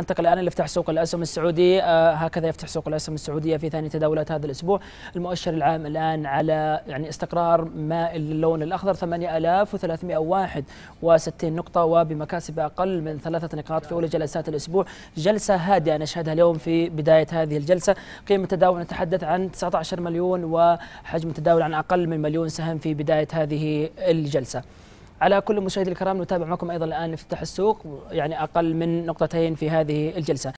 ننتقل الان لافتتاح سوق الاسهم السعودي آه، هكذا يفتح سوق الاسهم السعوديه في ثاني تداولات هذا الاسبوع المؤشر العام الان على يعني استقرار مائل للون الاخضر 8361 نقطه وبمكاسب اقل من ثلاثه نقاط في اولى جلسات الاسبوع جلسه هادئه نشهدها اليوم في بدايه هذه الجلسه قيمه التداول نتحدث عن 19 مليون وحجم التداول عن اقل من مليون سهم في بدايه هذه الجلسه على كل مشاهدي الكرام نتابع معكم ايضا الان افتتاح السوق يعني اقل من نقطتين في هذه الجلسه